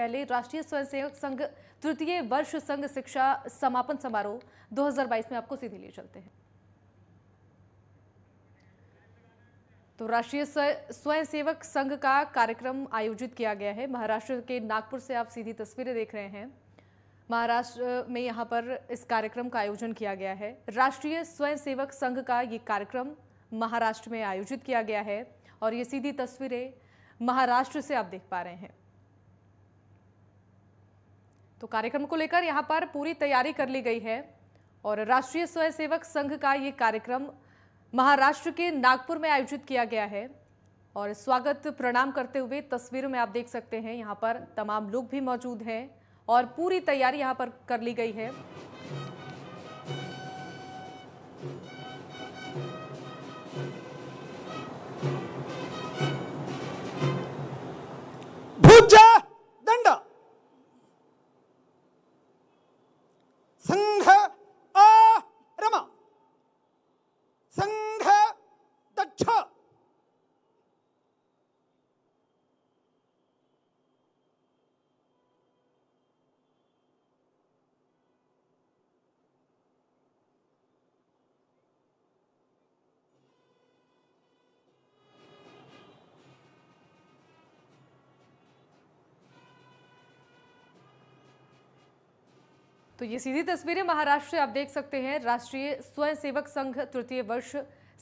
पहले राष्ट्रीय स्वयंसेवक संघ तृतीय वर्ष संघ शिक्षा समापन समारोह 2022 में आपको सीधे लिए चलते हैं तो राष्ट्रीय स्वयंसेवक संघ का कार्यक्रम आयोजित किया गया है महाराष्ट्र के नागपुर से आप सीधी तस्वीरें देख रहे हैं महाराष्ट्र में यहाँ पर इस कार्यक्रम का आयोजन किया गया है राष्ट्रीय स्वयंसेवक संघ का ये कार्यक्रम महाराष्ट्र में आयोजित किया गया है और ये सीधी तस्वीरें महाराष्ट्र से आप देख पा रहे हैं तो कार्यक्रम को लेकर यहाँ पर पूरी तैयारी कर ली गई है और राष्ट्रीय स्वयंसेवक संघ का ये कार्यक्रम महाराष्ट्र के नागपुर में आयोजित किया गया है और स्वागत प्रणाम करते हुए तस्वीरों में आप देख सकते हैं यहाँ पर तमाम लोग भी मौजूद हैं और पूरी तैयारी यहाँ पर कर ली गई है तो ये सीधी तस्वीरें महाराष्ट्र से आप देख सकते हैं राष्ट्रीय स्वयंसेवक संघ तृतीय वर्ष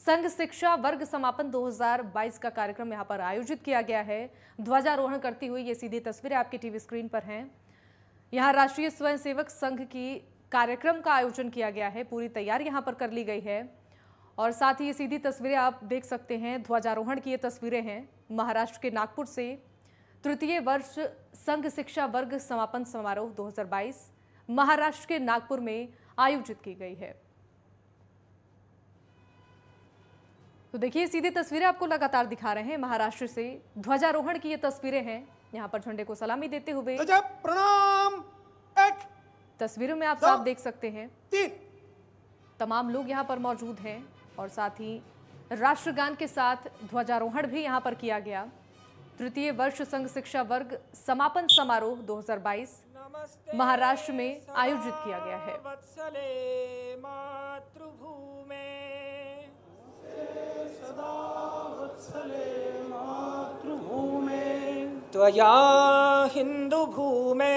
संघ शिक्षा वर्ग समापन 2022 का कार्यक्रम यहाँ पर आयोजित किया गया है ध्वजारोहण करती हुई ये सीधी तस्वीरें आपकी टीवी स्क्रीन पर हैं यहाँ राष्ट्रीय स्वयंसेवक संघ की कार्यक्रम का आयोजन किया गया है पूरी तैयारी यहाँ पर कर ली गई है और साथ ही ये सीधी तस्वीरें आप देख सकते हैं ध्वजारोहण की ये तस्वीरें हैं महाराष्ट्र के नागपुर से तृतीय वर्ष संघ शिक्षा वर्ग समापन समारोह दो महाराष्ट्र के नागपुर में आयोजित की गई है तो देखिए सीधी तस्वीरें आपको लगातार दिखा रहे हैं महाराष्ट्र से ध्वजारोहण की ये तस्वीरें हैं यहाँ पर झंडे को सलामी देते हुए तो प्रणाम तस्वीरों में आप साफ देख सकते हैं तमाम लोग यहाँ पर मौजूद हैं और साथ ही राष्ट्रगान के साथ ध्वजारोहण भी यहाँ पर किया गया तृतीय वर्ष संघ शिक्षा वर्ग समापन समारोह दो महाराष्ट्र में आयोजित किया गया है वत्सले मातृभूमे त्वया हिन्दुभूमे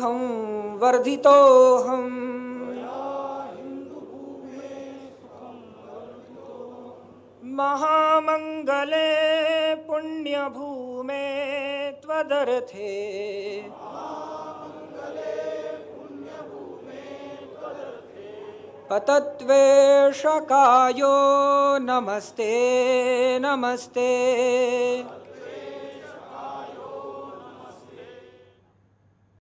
हम महामंगले पुण्य भूमे त्वदर्थे पतत्वेषकायो नमस्ते नमस्ते